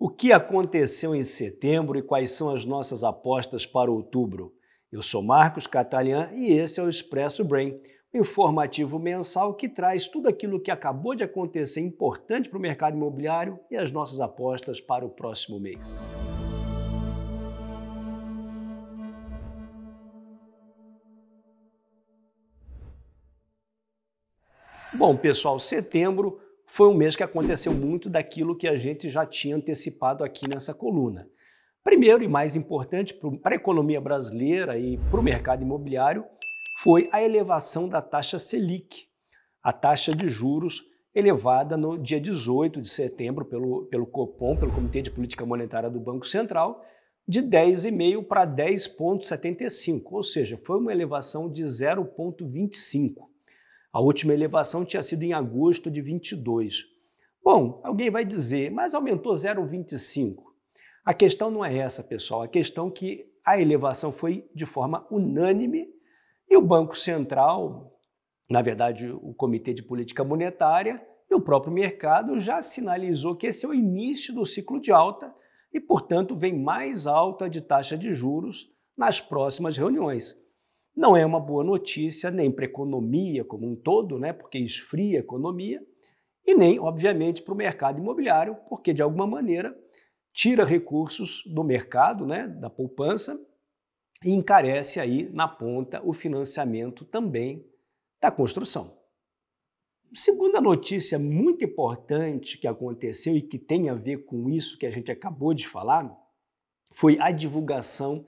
O que aconteceu em setembro e quais são as nossas apostas para outubro? Eu sou Marcos Catalian e esse é o Expresso Brain, um informativo mensal que traz tudo aquilo que acabou de acontecer importante para o mercado imobiliário e as nossas apostas para o próximo mês. Bom, pessoal, setembro foi um mês que aconteceu muito daquilo que a gente já tinha antecipado aqui nessa coluna. Primeiro e mais importante para a economia brasileira e para o mercado imobiliário foi a elevação da taxa Selic, a taxa de juros elevada no dia 18 de setembro pelo, pelo Copom, pelo Comitê de Política Monetária do Banco Central, de 10,5 para 10,75, ou seja, foi uma elevação de 0,25. A última elevação tinha sido em agosto de 22. Bom, alguém vai dizer, mas aumentou 0,25. A questão não é essa, pessoal. A questão é que a elevação foi de forma unânime e o Banco Central, na verdade, o Comitê de Política Monetária e o próprio mercado já sinalizou que esse é o início do ciclo de alta e, portanto, vem mais alta de taxa de juros nas próximas reuniões. Não é uma boa notícia nem para a economia como um todo, né, porque esfria a economia, e nem, obviamente, para o mercado imobiliário, porque de alguma maneira tira recursos do mercado, né, da poupança, e encarece aí na ponta o financiamento também da construção. Segunda notícia muito importante que aconteceu e que tem a ver com isso que a gente acabou de falar foi a divulgação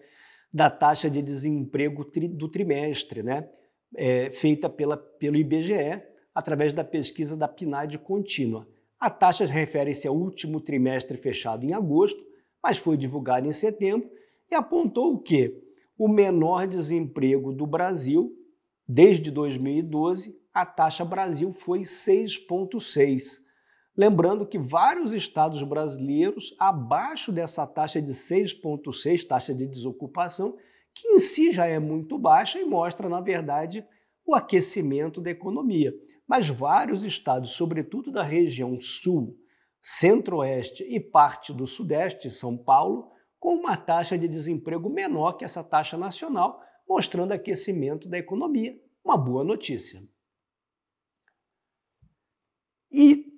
da taxa de desemprego tri, do trimestre, né? É, feita pela, pelo IBGE através da pesquisa da PNAD contínua. A taxa refere-se ao último trimestre fechado em agosto, mas foi divulgada em setembro e apontou o que? O menor desemprego do Brasil desde 2012, a taxa Brasil foi 6,6 Lembrando que vários estados brasileiros, abaixo dessa taxa de 6,6, taxa de desocupação, que em si já é muito baixa e mostra, na verdade, o aquecimento da economia. Mas vários estados, sobretudo da região sul, centro-oeste e parte do sudeste, São Paulo, com uma taxa de desemprego menor que essa taxa nacional, mostrando aquecimento da economia. Uma boa notícia. E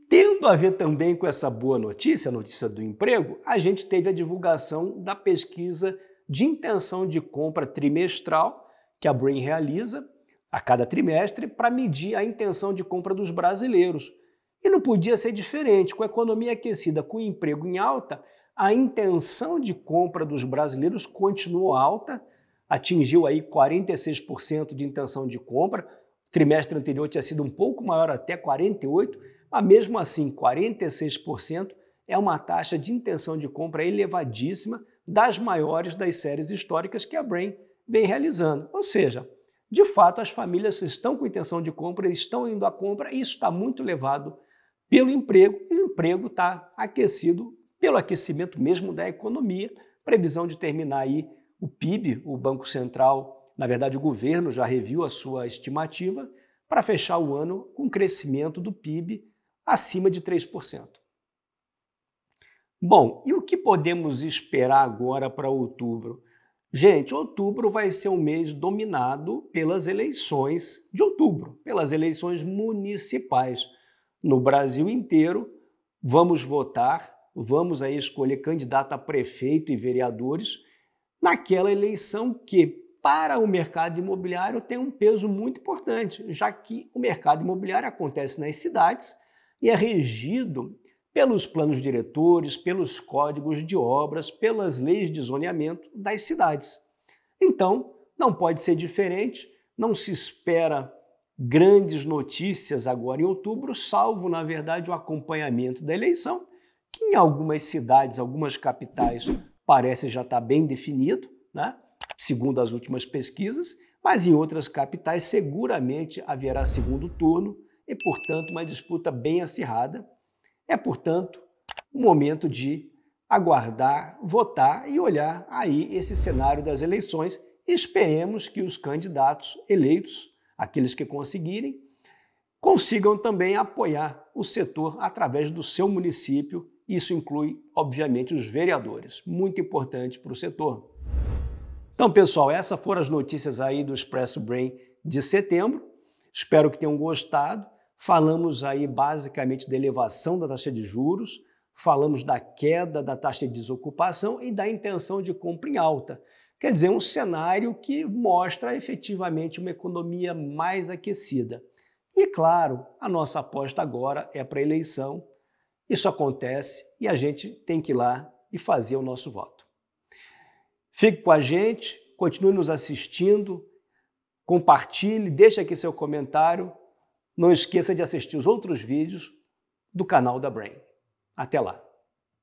tudo a ver também com essa boa notícia, a notícia do emprego, a gente teve a divulgação da pesquisa de intenção de compra trimestral que a Brain realiza a cada trimestre para medir a intenção de compra dos brasileiros. E não podia ser diferente. Com a economia aquecida, com o emprego em alta, a intenção de compra dos brasileiros continuou alta, atingiu aí 46% de intenção de compra. O trimestre anterior tinha sido um pouco maior, até 48%, mas mesmo assim, 46% é uma taxa de intenção de compra elevadíssima, das maiores das séries históricas que a Brain vem realizando. Ou seja, de fato, as famílias estão com intenção de compra, estão indo à compra, e isso está muito levado pelo emprego, e o emprego está aquecido pelo aquecimento mesmo da economia, previsão de terminar aí o PIB, o Banco Central, na verdade o governo já reviu a sua estimativa para fechar o ano com crescimento do PIB acima de 3%. Bom, e o que podemos esperar agora para outubro? Gente, outubro vai ser um mês dominado pelas eleições de outubro, pelas eleições municipais. No Brasil inteiro, vamos votar, vamos aí escolher candidato a prefeito e vereadores naquela eleição que, para o mercado imobiliário tem um peso muito importante, já que o mercado imobiliário acontece nas cidades e é regido pelos planos diretores, pelos códigos de obras, pelas leis de zoneamento das cidades. Então, não pode ser diferente, não se espera grandes notícias agora em outubro, salvo, na verdade, o acompanhamento da eleição, que em algumas cidades, algumas capitais, parece já estar tá bem definido, né? segundo as últimas pesquisas, mas em outras capitais seguramente haverá segundo turno e, portanto, uma disputa bem acirrada. É, portanto, o momento de aguardar, votar e olhar aí esse cenário das eleições. Esperemos que os candidatos eleitos, aqueles que conseguirem, consigam também apoiar o setor através do seu município. Isso inclui, obviamente, os vereadores, muito importante para o setor. Então, pessoal, essas foram as notícias aí do Expresso Brain de setembro. Espero que tenham gostado. Falamos aí basicamente da elevação da taxa de juros, falamos da queda da taxa de desocupação e da intenção de compra em alta. Quer dizer, um cenário que mostra efetivamente uma economia mais aquecida. E claro, a nossa aposta agora é para a eleição. Isso acontece e a gente tem que ir lá e fazer o nosso voto. Fique com a gente, continue nos assistindo compartilhe, deixe aqui seu comentário. Não esqueça de assistir os outros vídeos do canal da Brain. Até lá!